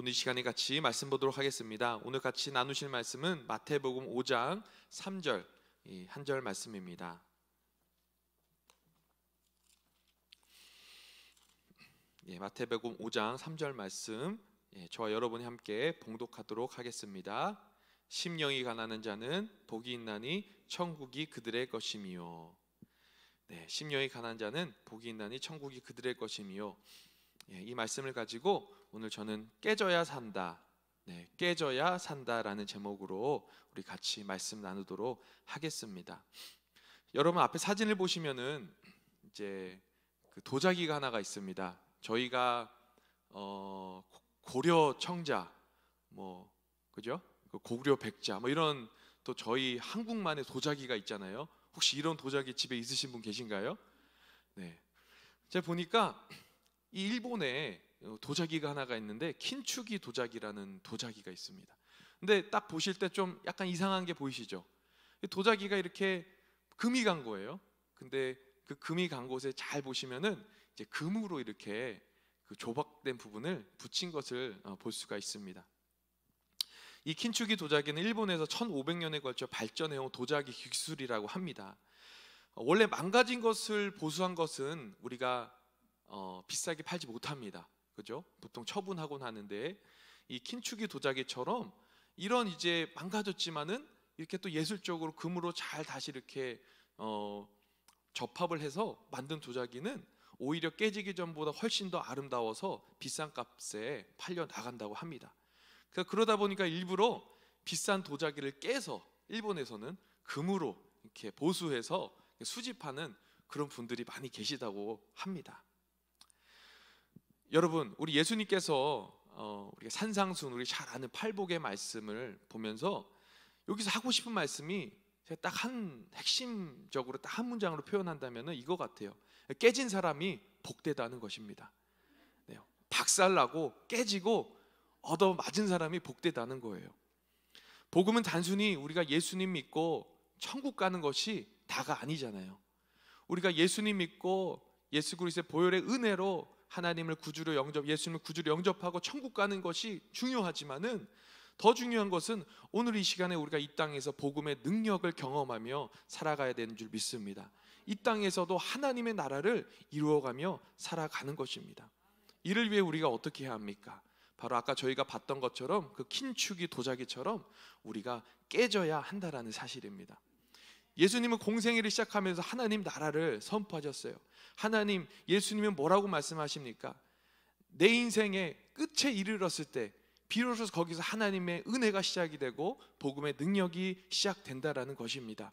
오늘 시간에 같이 말씀 보도록 하겠습니다. 오늘 같이 나누실 말씀은 마태복음 5장 3절 한절 말씀입니다. 예, 마태복음 5장 3절 말씀 예, 저와 여러분이 함께 봉독하도록 하겠습니다. 심령이 가난한 자는 복이 있나니 천국이 그들의 것임이요. 네, 심령이 가난한 자는 복이 있나니 천국이 그들의 것임이요. 예, 이 말씀을 가지고 오늘 저는 깨져야 산다. 네, 깨져야 산다라는 제목으로 우리 같이 말씀 나누도록 하겠습니다. 여러분 앞에 사진을 보시면은 이제 그 도자기가 하나가 있습니다. 저희가 어, 고려 청자 뭐 그죠? 그 고구려 백자 뭐 이런 또 저희 한국만의 도자기가 있잖아요. 혹시 이런 도자기 집에 있으신 분 계신가요? 네. 제가 보니까 이 일본에 도자기가 하나가 있는데 킨축이 도자기라는 도자기가 있습니다. 근데 딱 보실 때 좀 약간 이상한 게 보이시죠? 도자기가 이렇게 금이 간 거예요. 근데 그 금이 간 곳에 잘 보시면은 이제 금으로 이렇게 그 조박된 부분을 붙인 것을 어, 볼 수가 있습니다. 이 킨축이 도자기는 일본에서 1500년에 걸쳐 발전해온 도자기 기술이라고 합니다. 어, 원래 망가진 것을 보수한 것은 우리가 어, 비싸게 팔지 못합니다. 그죠? 보통 처분하곤 하는데 이 킨축이 도자기처럼 이런 이제 망가졌지만은 이렇게 또 예술적으로 금으로 잘 다시 이렇게 어 접합을 해서 만든 도자기는 오히려 깨지기 전보다 훨씬 더 아름다워서 비싼 값에 팔려 나간다고 합니다. 그러니까 그러다 보니까 일부러 비싼 도자기를 깨서 일본에서는 금으로 이렇게 보수해서 수집하는 그런 분들이 많이 계시다고 합니다. 여러분 우리 예수님께서 어, 우리가 산상순 우리 잘 아는 팔복의 말씀을 보면서 여기서 하고 싶은 말씀이 제가 딱 한 핵심적으로 딱 한 문장으로 표현한다면은 이거 같아요. 깨진 사람이 복되다는 것입니다. 네, 박살나고 깨지고 얻어 맞은 사람이 복되다는 거예요. 복음은 단순히 우리가 예수님 믿고 천국 가는 것이 다가 아니잖아요. 우리가 예수님 믿고 예수 그리스도의 보혈의 은혜로 하나님을 구주로 영접, 예수님을 구주로 영접하고 천국 가는 것이 중요하지만은 더 중요한 것은 오늘 이 시간에 우리가 이 땅에서 복음의 능력을 경험하며 살아가야 되는 줄 믿습니다. 이 땅에서도 하나님의 나라를 이루어가며 살아가는 것입니다. 이를 위해 우리가 어떻게 해야 합니까? 바로 아까 저희가 봤던 것처럼 그 킨축이 도자기처럼 우리가 깨져야 한다라는 사실입니다. 예수님은 공생애를 시작하면서 하나님 나라를 선포하셨어요. 하나님 예수님은 뭐라고 말씀하십니까? 내 인생의 끝에 이르렀을 때 비로소 거기서 하나님의 은혜가 시작이 되고 복음의 능력이 시작된다라는 것입니다.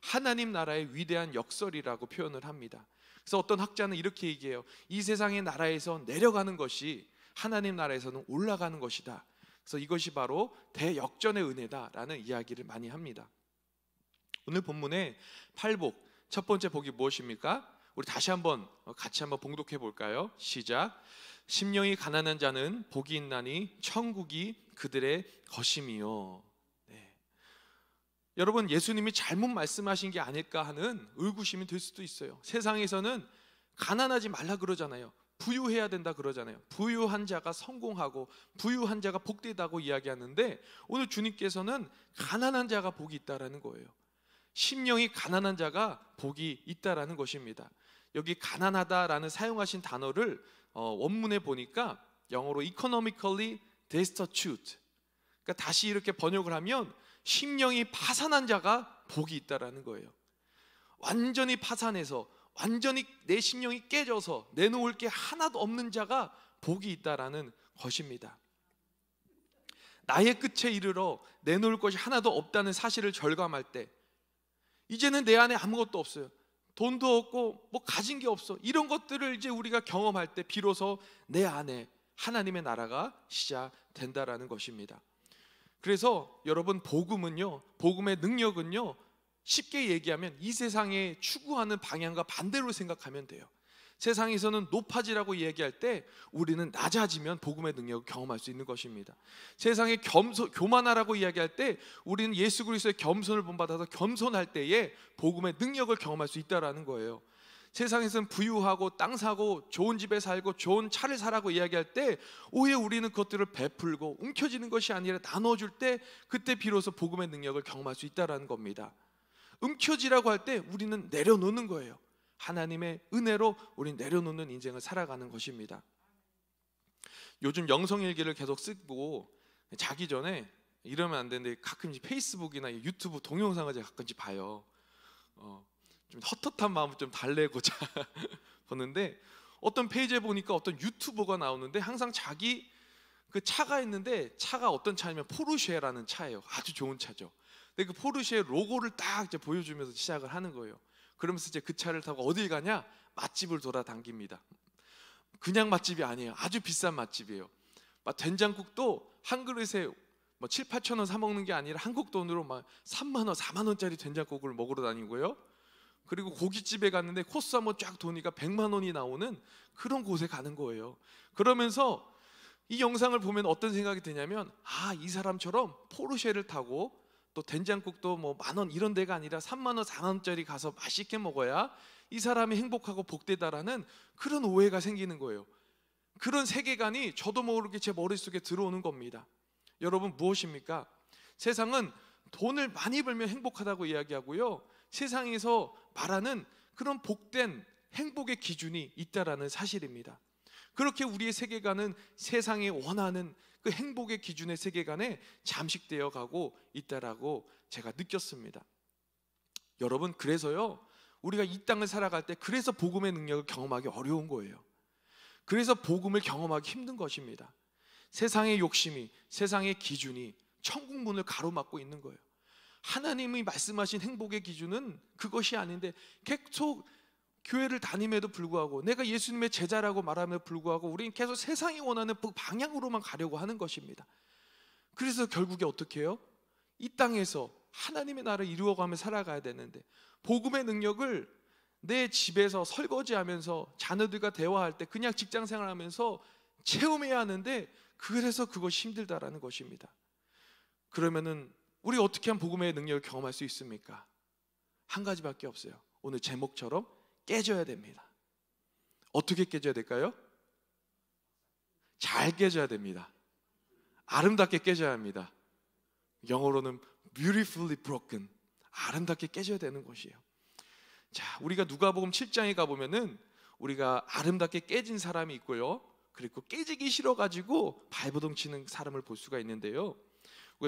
하나님 나라의 위대한 역설이라고 표현을 합니다. 그래서 어떤 학자는 이렇게 얘기해요. 이 세상의 나라에서 내려가는 것이 하나님 나라에서는 올라가는 것이다. 그래서 이것이 바로 대역전의 은혜다라는 이야기를 많이 합니다. 오늘 본문의 팔복 첫 번째 복이 무엇입니까? 우리 다시 한번 같이 한번 봉독해 볼까요? 시작. 심령이 가난한 자는 복이 있나니 천국이 그들의 것임이요. 네. 여러분 예수님이 잘못 말씀하신 게 아닐까 하는 의구심이 들 수도 있어요. 세상에서는 가난하지 말라 그러잖아요. 부유해야 된다 그러잖아요. 부유한 자가 성공하고 부유한 자가 복되다고 이야기하는데 오늘 주님께서는 가난한 자가 복이 있다라는 거예요. 심령이 가난한 자가 복이 있다라는 것입니다. 여기 가난하다라는 사용하신 단어를 어, 원문에 보니까 영어로 economically destitute. 그러니까 다시 이렇게 번역을 하면 심령이 파산한 자가 복이 있다라는 거예요. 완전히 파산해서 완전히 내 심령이 깨져서 내놓을 게 하나도 없는 자가 복이 있다라는 것입니다. 나의 끝에 이르러 내놓을 것이 하나도 없다는 사실을 절감할 때 이제는 내 안에 아무것도 없어요. 돈도 없고 뭐 가진 게 없어. 이런 것들을 이제 우리가 경험할 때 비로소 내 안에 하나님의 나라가 시작된다라는 것입니다. 그래서 여러분 복음은요. 복음의 능력은요. 쉽게 얘기하면 이 세상에 추구하는 방향과 반대로 생각하면 돼요. 세상에서는 높아지라고 얘기할때 우리는 낮아지면 복음의 능력을 경험할 수 있는 것입니다. 세상에 겸손 교만하라고 이야기할 때 우리는 예수 그리스도의 겸손을 본받아서 겸손할 때에 복음의 능력을 경험할 수 있다라는 거예요. 세상에서는 부유하고 땅 사고 좋은 집에 살고 좋은 차를 사라고 이야기할 때 오히려 우리는 그것들을 베풀고 움켜지는 것이 아니라 나눠줄 때 그때 비로소 복음의 능력을 경험할 수 있다라는 겁니다. 움켜지라고할 때 우리는 내려놓는 거예요. 하나님의 은혜로 우리 내려놓는 인생을 살아가는 것입니다. 요즘 영성일기를 계속 쓰고 자기 전에 이러면 안 되는데 가끔씩 페이스북이나 유튜브 동영상을 제가 가끔씩 봐요. 어, 좀 헛헛한 마음을 좀 달래고자 보는데 어떤 페이지에 보니까 어떤 유튜버가 나오는데 항상 자기 그 차가 있는데 차가 어떤 차냐면 포르쉐라는 차예요. 아주 좋은 차죠. 근데 그 포르쉐 로고를 딱 이제 보여주면서 시작을 하는 거예요. 그러면서 이제 그 차를 타고 어딜 가냐? 맛집을 돌아당깁니다 그냥 맛집이 아니에요. 아주 비싼 맛집이에요. 막 된장국도 한 그릇에 뭐 7, 8천 원 사 먹는 게 아니라 한국 돈으로 막 3만 원, 4만 원짜리 된장국을 먹으러 다니고요. 그리고 고깃집에 갔는데 코스 한번 쫙 돈이가 100만 원이 나오는 그런 곳에 가는 거예요. 그러면서 이 영상을 보면 어떤 생각이 드냐면 아, 이 사람처럼 포르쉐를 타고 또 된장국도 뭐 만 원 이런 데가 아니라 3만 원, 4만 원짜리 가서 맛있게 먹어야 이 사람이 행복하고 복되다라는 그런 오해가 생기는 거예요. 그런 세계관이 저도 모르게 제 머릿속에 들어오는 겁니다. 여러분 무엇입니까? 세상은 돈을 많이 벌면 행복하다고 이야기하고요. 세상에서 말하는 그런 복된 행복의 기준이 있다라는 사실입니다. 그렇게 우리의 세계관은 세상이 원하는 그 행복의 기준의 세계관에 잠식되어 가고 있다라고 제가 느꼈습니다. 여러분 그래서요. 우리가 이 땅을 살아갈 때 그래서 복음의 능력을 경험하기 어려운 거예요. 그래서 복음을 경험하기 힘든 것입니다. 세상의 욕심이 세상의 기준이 천국 문을 가로막고 있는 거예요. 하나님이 말씀하신 행복의 기준은 그것이 아닌데 계속 교회를 다님에도 불구하고 내가 예수님의 제자라고 말함에도 불구하고 우리는 계속 세상이 원하는 그 방향으로만 가려고 하는 것입니다. 그래서 결국에 어떻게 해요? 이 땅에서 하나님의 나라를 이루어가며 살아가야 되는데 복음의 능력을 내 집에서 설거지하면서 자녀들과 대화할 때 그냥 직장 생활하면서 체험해야 하는데 그래서 그거 힘들다라는 것입니다. 그러면은 우리 어떻게 한 복음의 능력을 경험할 수 있습니까? 한 가지밖에 없어요. 오늘 제목처럼 깨져야 됩니다. 어떻게 깨져야 될까요? 잘 깨져야 됩니다. 아름답게 깨져야 합니다. 영어로는 beautifully broken. 아름답게 깨져야 되는 것이에요. 자, 우리가 누가복음 7장에 가 보면은 우리가 아름답게 깨진 사람이 있고요. 그리고 깨지기 싫어 가지고 발버둥 치는 사람을 볼 수가 있는데요.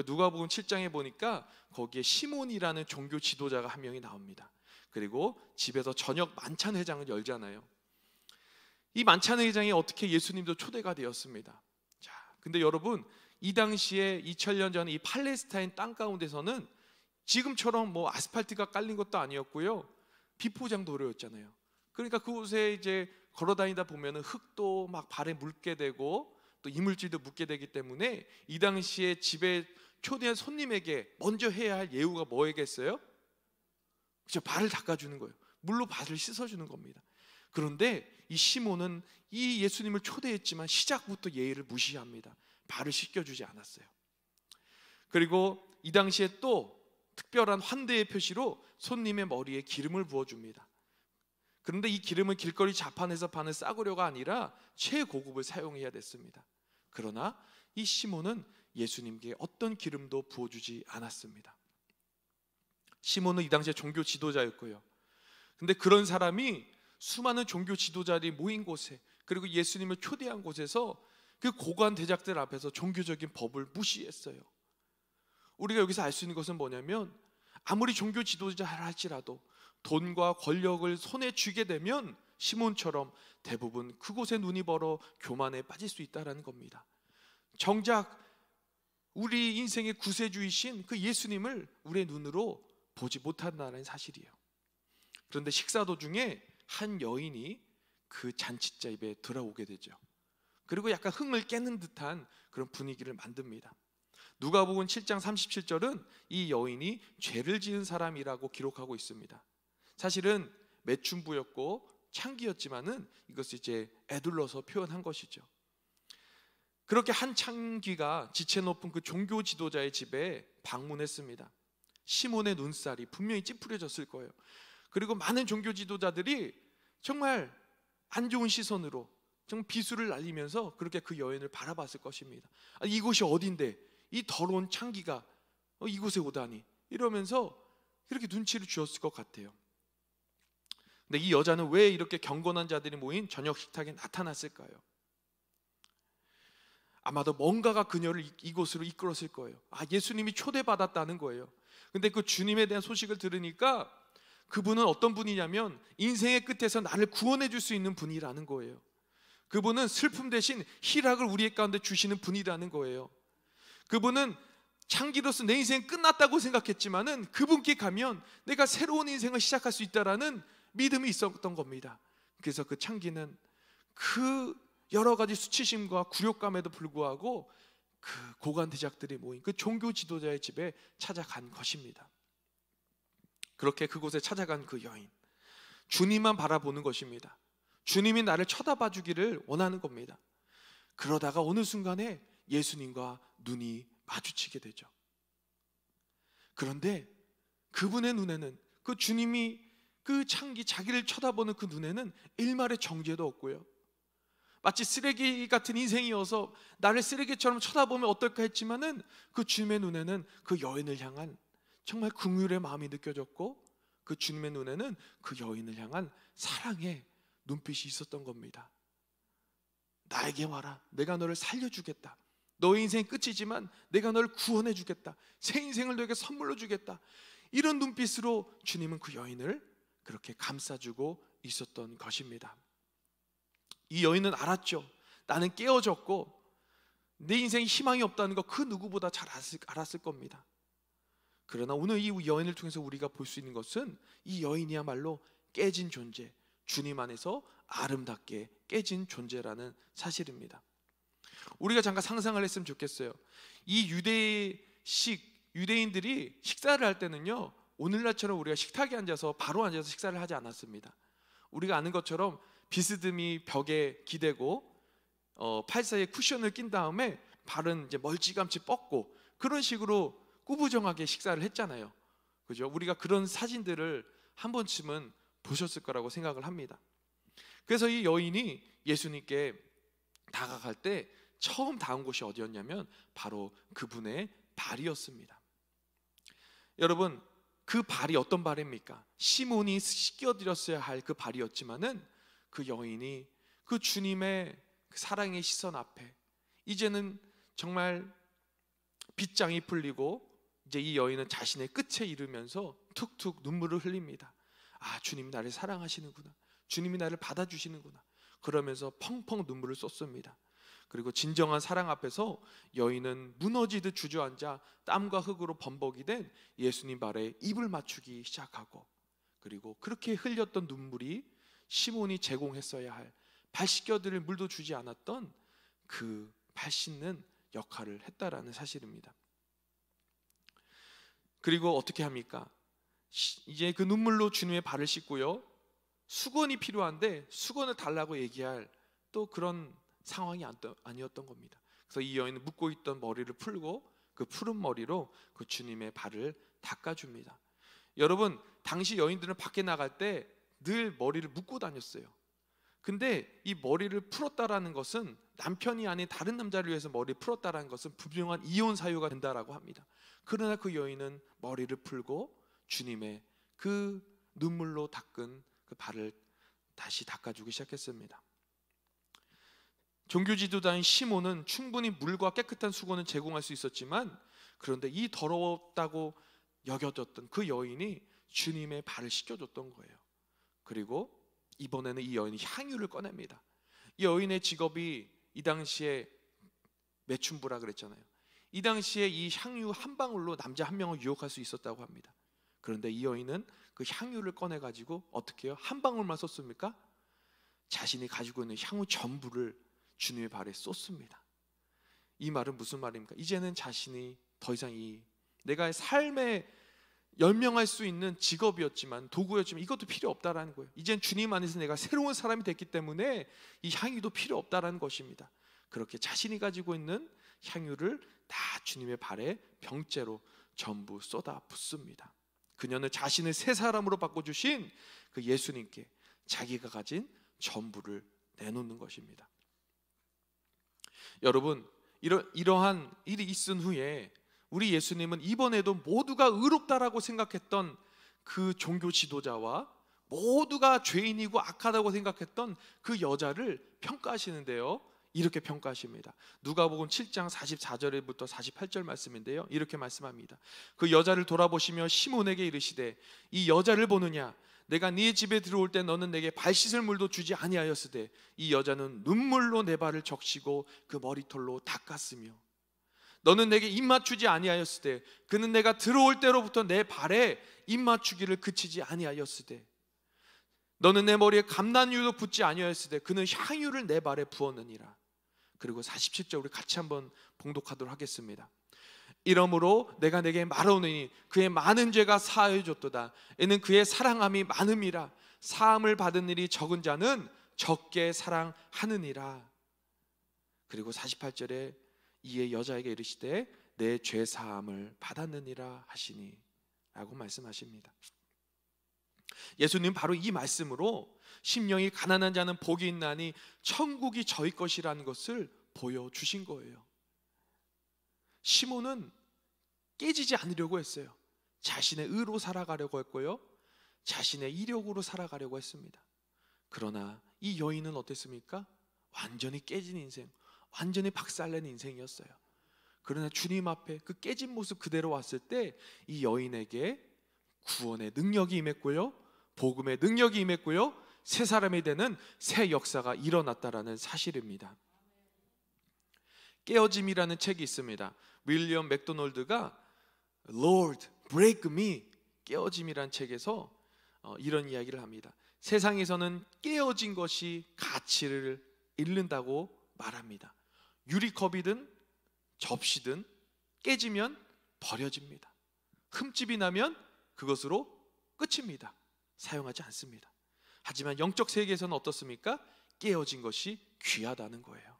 누가복음 7장에 보니까 거기에 시몬이라는 종교 지도자가 한 명이 나옵니다. 그리고 집에서 저녁 만찬 회장을 열잖아요. 이 만찬 회장에 어떻게 예수님도 초대가 되었습니다. 자, 근데 여러분 이 당시에 2000년 전 이 팔레스타인 땅 가운데서는 지금처럼 뭐 아스팔트가 깔린 것도 아니었고요. 비포장 도로였잖아요. 그러니까 그곳에 이제 걸어 다니다 보면은 흙도 막 발에 묻게 되고 또 이물질도 묻게 되기 때문에 이 당시에 집에 초대한 손님에게 먼저 해야 할 예우가 뭐겠어요? 그죠? 발을 닦아주는 거예요. 물로 발을 씻어주는 겁니다. 그런데 이 시몬은 이 예수님을 초대했지만 시작부터 예의를 무시합니다. 발을 씻겨주지 않았어요. 그리고 이 당시에 또 특별한 환대의 표시로 손님의 머리에 기름을 부어줍니다. 그런데 이 기름은 길거리 자판에서 파는 싸구려가 아니라 최고급을 사용해야 됐습니다. 그러나 이 시몬은 예수님께 어떤 기름도 부어주지 않았습니다. 시몬은 이 당시에 종교 지도자였고요. 근데 그런 사람이 수많은 종교 지도자들이 모인 곳에 그리고 예수님을 초대한 곳에서 그 고관 대작들 앞에서 종교적인 법을 무시했어요. 우리가 여기서 알 수 있는 것은 뭐냐면 아무리 종교 지도자라 할지라도 돈과 권력을 손에 쥐게 되면 시몬처럼 대부분 그곳에 눈이 벌어 교만에 빠질 수 있다라는 겁니다. 정작 우리 인생의 구세주이신 그 예수님을 우리의 눈으로 보지 못한다는 사실이에요. 그런데 식사 도중에 한 여인이 그 잔치자 입에 들어오게 되죠. 그리고 약간 흥을 깨는 듯한 그런 분위기를 만듭니다. 누가복음 7장 37절은 이 여인이 죄를 지은 사람이라고 기록하고 있습니다. 사실은 매춘부였고 창기였지만은 이것을 이제 애둘러서 표현한 것이죠. 그렇게 한 창기가 지체 높은 그 종교 지도자의 집에 방문했습니다. 시몬의 눈살이 분명히 찌푸려졌을 거예요. 그리고 많은 종교 지도자들이 정말 안 좋은 시선으로 정 비수를 날리면서 그렇게 그 여인을 바라봤을 것입니다. 아니, 이곳이 어딘데 이 더러운 창기가 어, 이곳에 오다니 이러면서 이렇게 눈치를 주었을 것 같아요. 근데 이 여자는 왜 이렇게 경건한 자들이 모인 저녁 식탁에 나타났을까요? 아마도 뭔가가 그녀를 이곳으로 이끌었을 거예요. 아, 예수님이 초대받았다는 거예요. 근데 그 주님에 대한 소식을 들으니까 그분은 어떤 분이냐면 인생의 끝에서 나를 구원해 줄 수 있는 분이라는 거예요. 그분은 슬픔 대신 희락을 우리의 가운데 주시는 분이라는 거예요. 그분은 창기로서내 인생 끝났다고 생각했지만은 그분께 가면 내가 새로운 인생을 시작할 수 있다라는 믿음이 있었던 겁니다. 그래서 그 창기는 그 여러 가지 수치심과 굴욕감에도 불구하고 그 고관 대작들이 모인 그 종교 지도자의 집에 찾아간 것입니다. 그렇게 그곳에 찾아간 그 여인. 주님만 바라보는 것입니다. 주님이 나를 쳐다봐 주기를 원하는 겁니다. 그러다가 어느 순간에 예수님과 눈이 마주치게 되죠. 그런데 그분의 눈에는 그 주님이 그 창기 자기를 쳐다보는 그 눈에는 일말의 정죄도 없고요. 마치 쓰레기 같은 인생이어서 나를 쓰레기처럼 쳐다보면 어떨까 했지만은 그 주님의 눈에는 그 여인을 향한 정말 긍휼의 마음이 느껴졌고 그 주님의 눈에는 그 여인을 향한 사랑의 눈빛이 있었던 겁니다. 나에게 와라. 내가 너를 살려주겠다. 너의 인생 끝이지만 내가 너를 구원해 주겠다. 새 인생을 너에게 선물로 주겠다. 이런 눈빛으로 주님은 그 여인을 그렇게 감싸주고 있었던 것입니다. 이 여인은 알았죠. 나는 깨어졌고 내 인생에 희망이 없다는 거 그 누구보다 잘 알았을, 알았을 겁니다. 그러나 오늘 이 여인을 통해서 우리가 볼 수 있는 것은 이 여인이야말로 깨진 존재, 주님 안에서 아름답게 깨진 존재라는 사실입니다. 우리가 잠깐 상상을 했으면 좋겠어요. 이 유대식 유대인들이 식사를 할 때는요. 오늘날처럼 우리가 식탁에 앉아서 바로 앉아서 식사를 하지 않았습니다. 우리가 아는 것처럼 비스듬히 벽에 기대고 어, 팔 사이에 쿠션을 낀 다음에 발은 이제 멀찌감치 뻗고 그런 식으로 꾸부정하게 식사를 했잖아요. 그죠? 우리가 그런 사진들을 한 번쯤은 보셨을 거라고 생각을 합니다. 그래서 이 여인이 예수님께 다가갈 때 처음 닿은 곳이 어디였냐면 바로 그분의 발이었습니다. 여러분 그 발이 어떤 발입니까? 시몬이 씻겨드렸어야 할 그 발이었지만은 그 여인이 그 주님의 그 사랑의 시선 앞에 이제는 정말 빗장이 풀리고 이제 이 여인은 자신의 끝에 이르면서 툭툭 눈물을 흘립니다. 아, 주님이 나를 사랑하시는구나. 주님이 나를 받아주시는구나. 그러면서 펑펑 눈물을 쏟습니다. 그리고 진정한 사랑 앞에서 여인은 무너지듯 주저앉아 땀과 흙으로 범벅이 된 예수님 발에 입을 맞추기 시작하고 그리고 그렇게 흘렸던 눈물이 시몬이 제공했어야 할 발씻겨드릴 물도 주지 않았던 그 발씻는 역할을 했다라는 사실입니다. 그리고 어떻게 합니까? 이제 그 눈물로 주님의 발을 씻고요. 수건이 필요한데 수건을 달라고 얘기할 또 그런 상황이 아니었던 겁니다. 그래서 이 여인은 묶고 있던 머리를 풀고 그 푸른 머리로 그 주님의 발을 닦아줍니다. 여러분 당시 여인들은 밖에 나갈 때늘 머리를 묶고 다녔어요. 근데 이 머리를 풀었다라는 것은 남편이 아닌 다른 남자를 위해서 머리를 풀었다라는 것은 분명한 이혼 사유가 된다라고 합니다. 그러나 그 여인은 머리를 풀고 주님의 그 눈물로 닦은 그 발을 다시 닦아주기 시작했습니다. 종교 지도자인 시몬은 충분히 물과 깨끗한 수건을 제공할 수 있었지만 그런데 이 더러웠다고 여겨졌던 그 여인이 주님의 발을 씻겨줬던 거예요. 그리고 이번에는 이 여인이 향유를 꺼냅니다. 이 여인의 직업이 이 당시에 매춘부라 그랬잖아요. 이 당시에 이 향유 한 방울로 남자 한 명을 유혹할 수 있었다고 합니다. 그런데 이 여인은 그 향유를 꺼내 가지고 어떻게 요한 방울만 썼습니까? 자신이 가지고 있는 향후 전부를 주님의 발에 쏟습니다. 이 말은 무슨 말입니까? 이제는 자신이 더 이상 이 내가 삶의 연명할수 있는 직업이었지만 도구였지만 이것도 필요 없다라는 거예요. 이젠 주님 안에서 내가 새로운 사람이 됐기 때문에 이 향유도 필요 없다라는 것입니다. 그렇게 자신이 가지고 있는 향유를 다 주님의 발에 병째로 전부 쏟아 붓습니다. 그녀는 자신을 새 사람으로 바꿔 주신 그 예수님께 자기가 가진 전부를 내놓는 것입니다. 여러분, 이러, 이러한 일이 있은 후에 우리 예수님은 이번에도 모두가 의롭다라고 생각했던 그 종교 지도자와 모두가 죄인이고 악하다고 생각했던 그 여자를 평가하시는데요. 이렇게 평가하십니다. 누가복음 7장 44절부터 48절 말씀인데요. 이렇게 말씀합니다. 그 여자를 돌아보시며 시몬에게 이르시되 이 여자를 보느냐 내가 네 집에 들어올 때 너는 내게 발 씻을 물도 주지 아니하였으되 이 여자는 눈물로 내 발을 적시고 그 머리털로 닦았으며 너는 내게 입 맞추지 아니하였을 때 그는 내가 들어올 때로부터 내 발에 입 맞추기를 그치지 아니하였을 때 너는 내 머리에 감난유도 붙지 아니하였을 때 그는 향유를 내 발에 부었느니라 그리고 47절 우리 같이 한번 봉독하도록 하겠습니다 이러므로 내가 내게 말하오니 그의 많은 죄가 사하여 줬도다 이는 그의 사랑함이 많음이라 사함을 받은 일이 적은 자는 적게 사랑하느니라 그리고 48절에 이에 여자에게 이르시되 내 죄 사함을 받았느니라 하시니라고 말씀하십니다. 예수님 바로 이 말씀으로 심령이 가난한 자는 복이 있나니 천국이 저희 것이라는 것을 보여 주신 거예요. 시몬은 깨지지 않으려고 했어요. 자신의 의로 살아가려고 했고요. 자신의 이력으로 살아가려고 했습니다. 그러나 이 여인은 어땠습니까? 완전히 깨진 인생, 완전히 박살낸 인생이었어요. 그러나 주님 앞에 그 깨진 모습 그대로 왔을 때 이 여인에게 구원의 능력이 임했고요. 복음의 능력이 임했고요. 새 사람이 되는 새 역사가 일어났다라는 사실입니다. 깨어짐이라는 책이 있습니다. 윌리엄 맥도널드가 Lord, break me 깨어짐이란 책에서 어, 이런 이야기를 합니다. 세상에서는 깨어진 것이 가치를 잃는다고 말합니다. 유리컵이든 접시든 깨지면 버려집니다. 흠집이 나면 그것으로 끝입니다. 사용하지 않습니다. 하지만 영적 세계에서는 어떻습니까? 깨어진 것이 귀하다는 거예요.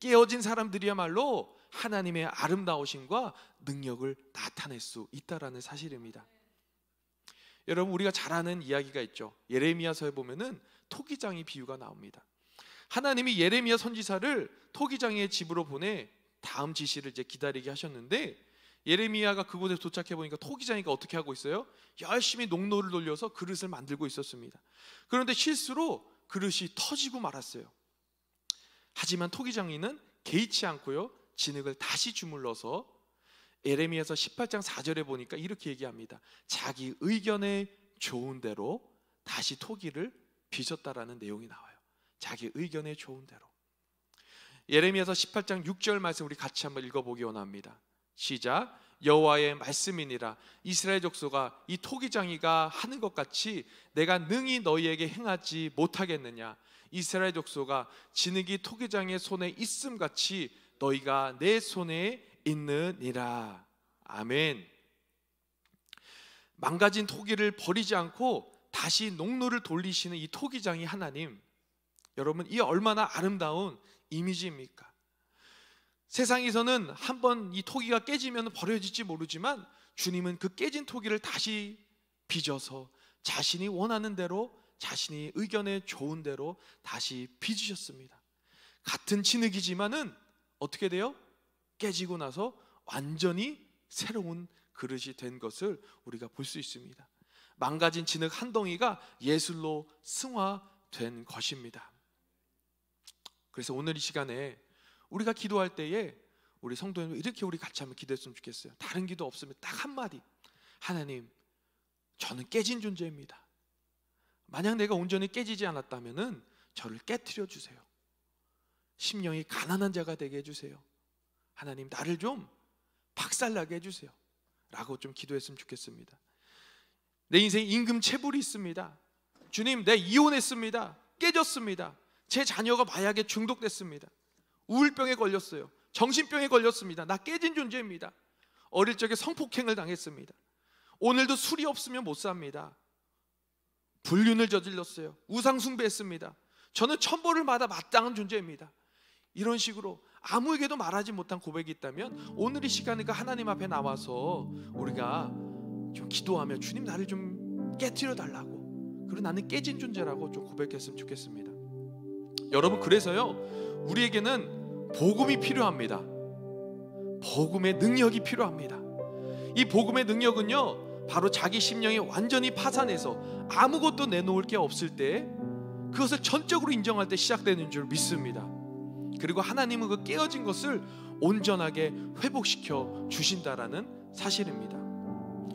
깨어진 사람들이야말로 하나님의 아름다우심과 능력을 나타낼 수 있다라는 사실입니다. 여러분 우리가 잘 아는 이야기가 있죠. 예레미야서에 보면은 토기장이 비유가 나옵니다. 하나님이 예레미야 선지사를 토기장의 집으로 보내 다음 지시를 이제 기다리게 하셨는데 예레미야가 그곳에 도착해 보니까 토기장이가 어떻게 하고 있어요? 열심히 농로를 돌려서 그릇을 만들고 있었습니다. 그런데 실수로 그릇이 터지고 말았어요. 하지만 토기장이는 개의치 않고요. 진흙을 다시 주물러서 예레미야서 18장 4절에 보니까 이렇게 얘기합니다. 자기 의견에 좋은 대로 다시 토기를 빚었다라는 내용이 나와요. 자기 의견에 좋은 대로. 예레미야서 18장 6절 말씀 우리 같이 한번 읽어보기 원합니다. 시작. 여호와의 말씀이니라 이스라엘 족속아 이 토기장이가 하는 것 같이 내가 능히 너희에게 행하지 못하겠느냐 이스라엘 족속아 진흙이 토기장의 손에 있음 같이 너희가 내 손에 있느니라 아멘 망가진 토기를 버리지 않고 다시 농로를 돌리시는 이 토기장이 하나님 여러분 이 얼마나 아름다운 이미지입니까? 세상에서는 한번 이 토기가 깨지면 버려질지 모르지만 주님은 그 깨진 토기를 다시 빚어서 자신이 원하는 대로 자신이 의견에 좋은 대로 다시 빚으셨습니다. 같은 진흙이지만은 어떻게 돼요? 깨지고 나서 완전히 새로운 그릇이 된 것을 우리가 볼 수 있습니다. 망가진 진흙 한 덩이가 예술로 승화된 것입니다. 그래서 오늘 이 시간에 우리가 기도할 때에 우리 성도님 이렇게 우리 같이 한번 기도했으면 좋겠어요. 다른 기도 없으면 딱 한마디. 하나님, 저는 깨진 존재입니다. 만약 내가 온전히 깨지지 않았다면은 저를 깨뜨려 주세요. 심령이 가난한 자가 되게 해주세요. 하나님, 나를 좀 박살나게 해주세요. 라고 좀 기도했으면 좋겠습니다. 내 인생 임금 체불이 있습니다. 주님, 내 이혼했습니다. 깨졌습니다. 제 자녀가 마약에 중독됐습니다. 우울병에 걸렸어요. 정신병에 걸렸습니다. 나 깨진 존재입니다. 어릴 적에 성폭행을 당했습니다. 오늘도 술이 없으면 못 삽니다. 불륜을 저질렀어요. 우상숭배했습니다. 저는 천벌을 받아 마땅한 존재입니다. 이런 식으로 아무에게도 말하지 못한 고백이 있다면 오늘 이시간이니 그 하나님 앞에 나와서 우리가 좀 기도하며 주님 나를 좀 깨뜨려 달라고 그리고 나는 깨진 존재라고 좀 고백했으면 좋겠습니다. 여러분 그래서요 우리에게는 복음이 필요합니다. 복음의 능력이 필요합니다. 이 복음의 능력은요 바로 자기 심령이 완전히 파산해서 아무것도 내놓을 게 없을 때 그것을 전적으로 인정할 때 시작되는 줄 믿습니다. 그리고 하나님은 그 깨어진 것을 온전하게 회복시켜 주신다라는 사실입니다.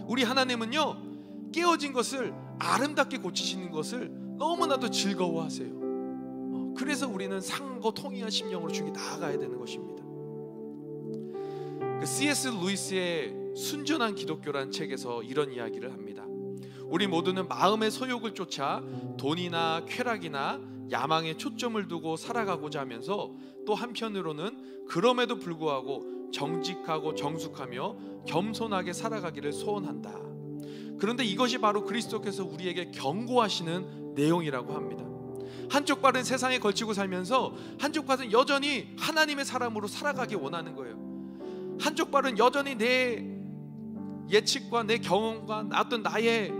우리 하나님은요 깨어진 것을 아름답게 고치시는 것을 너무나도 즐거워하세요. 그래서 우리는 상고 통이한 심령으로 주께 나아가야 되는 것입니다. 그 C.S. 루이스의 순전한 기독교란 책에서 이런 이야기를 합니다. 우리 모두는 마음의 소욕을 쫓아 돈이나 쾌락이나 야망에 초점을 두고 살아가고자 하면서 또 한편으로는 그럼에도 불구하고 정직하고 정숙하며 겸손하게 살아가기를 소원한다. 그런데 이것이 바로 그리스도께서 우리에게 경고하시는 내용이라고 합니다. 한쪽 발은 세상에 걸치고 살면서 한쪽 발은 여전히 하나님의 사람으로 살아가기 원하는 거예요. 한쪽 발은 여전히 내 예측과 내 경험과 어떤 나의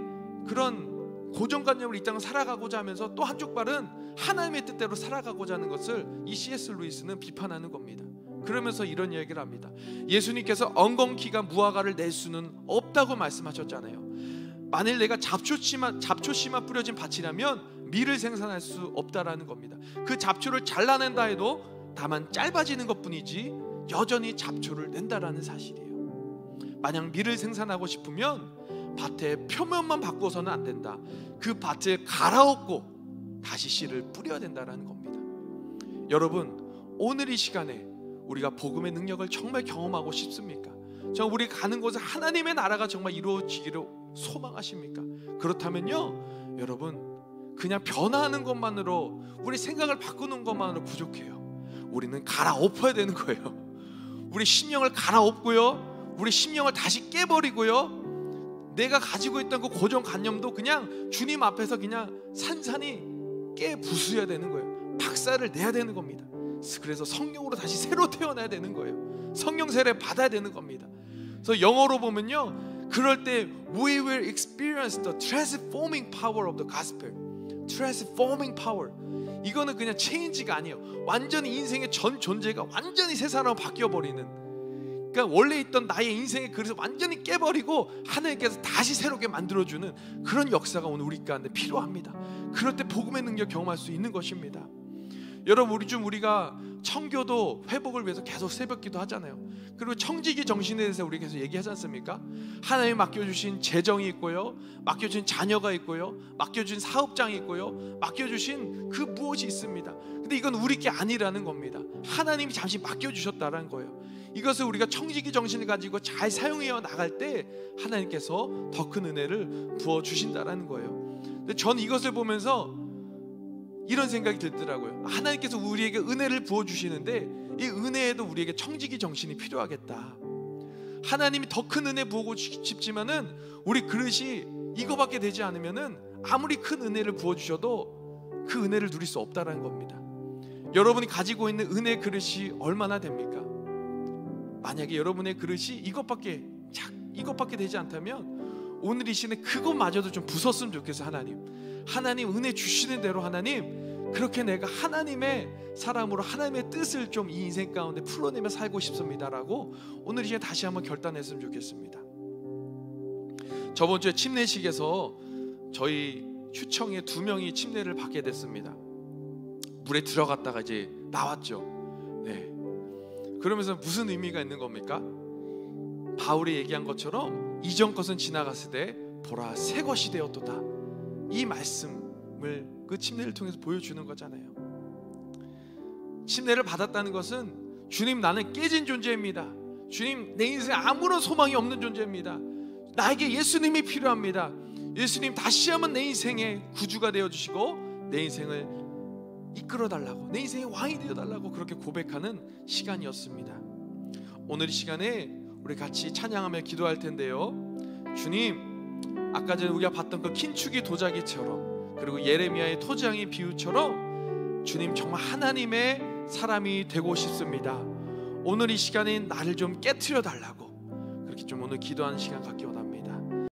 그런 고정관념을 이땅 살아가고자 하면서 또 한쪽 발은 하나님의 뜻대로 살아가고자 하는 것을 이 C.S. 루이스는 비판하는 겁니다. 그러면서 이런 얘기를 합니다. 예수님께서 엉겅퀴가 무화과를 낼 수는 없다고 말씀하셨잖아요. 만일 내가 잡초씨만 잡초씨만 뿌려진 밭이라면 미를 생산할 수 없다라는 겁니다. 그 잡초를 잘라낸다 해도 다만 짧아지는 것뿐이지 여전히 잡초를 낸다라는 사실이에요. 만약 밀을 생산하고 싶으면 밭의 표면만 바꿔서는 안 된다. 그 밭을 갈아엎고 다시 씨를 뿌려야 된다라는 겁니다. 여러분 오늘 이 시간에 우리가 복음의 능력을 정말 경험하고 싶습니까? 정 우리 가는 곳에 하나님의 나라가 정말 이루어지기를 소망하십니까? 그렇다면요 여러분 그냥 변화하는 것만으로 우리 생각을 바꾸는 것만으로 부족해요. 우리는 갈아엎어야 되는 거예요. 우리 심령을 갈아엎고요. 우리 심령을 다시 깨버리고요. 내가 가지고 있던 그 고정관념도 그냥 주님 앞에서 그냥 산산이 깨 부수야 되는 거예요. 박살을 내야 되는 겁니다. 그래서 성령으로 다시 새로 태어나야 되는 거예요. 성령 세례 받아야 되는 겁니다. 그래서 영어로 보면요. 그럴 때 we will experience the transforming power of the gospel. transforming power. 이거는 그냥 체인지가 아니에요. 완전히 인생의 전 존재가 완전히 세상으로 바뀌어 버리는. 그러니까 원래 있던 나의 인생의 그래서 완전히 깨버리고 하나님께서 다시 새롭게 만들어주는 그런 역사가 오늘 우리 가운데 필요합니다. 그럴 때 복음의 능력 경험할 수 있는 것입니다. 여러분 우리 좀 우리가 청교도 회복을 위해서 계속 새벽기도 하잖아요. 그리고 청지기 정신에 대해서 우리 계속 얘기하지 않습니까? 하나님 맡겨주신 재정이 있고요, 맡겨주신 자녀가 있고요, 맡겨주신 사업장이 있고요, 맡겨주신 그 무엇이 있습니다. 근데 이건 우리 게 아니라는 겁니다. 하나님이 잠시 맡겨주셨다라는 거예요. 이것을 우리가 청지기 정신을 가지고 잘 사용해 나갈 때 하나님께서 더 큰 은혜를 부어 주신다라는 거예요. 근데 전 이것을 보면서 이런 생각이 들더라고요. 하나님께서 우리에게 은혜를 부어 주시는데 이 은혜에도 우리에게 청지기 정신이 필요하겠다. 하나님이 더 큰 은혜 부어 싶지만은 우리 그릇이 이거밖에 되지 않으면은 아무리 큰 은혜를 부어 주셔도 그 은혜를 누릴 수 없다라는 겁니다. 여러분이 가지고 있는 은혜 그릇이 얼마나 됩니까? 만약에 여러분의 그릇이 이것밖에 이것밖에 되지 않다면 오늘 이 시는 그것마저도 좀 부쉈으면 좋겠어 하나님. 하나님 은혜 주시는 대로 하나님 그렇게 내가 하나님의 사람으로 하나님의 뜻을 좀 이 인생 가운데 풀어내며 살고 싶습니다라고 오늘 이제 다시 한번 결단했으면 좋겠습니다. 저번 주에 침례식에서 저희 추청에 두 명이 침례를 받게 됐습니다. 물에 들어갔다가 이제 나왔죠. 네. 그러면서 무슨 의미가 있는 겁니까? 바울이 얘기한 것처럼 이전 것은 지나갔을 때 보라 새 것이 되었도다. 이 말씀을 그 침례를 통해서 보여주는 거잖아요. 침례를 받았다는 것은 주님 나는 깨진 존재입니다. 주님 내인생 아무런 소망이 없는 존재입니다. 나에게 예수님이 필요합니다. 예수님 다시 한번 내 인생의 구주가 되어 주시고 내 인생을 이끌어 달라고 내 인생의 왕이 되어 달라고 그렇게 고백하는 시간이었습니다. 오늘 이 시간에 우리 같이 찬양하며 기도할 텐데요. 주님 아까 전에 우리가 봤던 그 킨축이 도자기처럼 그리고 예레미야의 토장이 비유처럼 주님 정말 하나님의 사람이 되고 싶습니다. 오늘 이 시간에 나를 좀 깨트려 달라고 그렇게 좀 오늘 기도하는 시간 갖기 원합니다.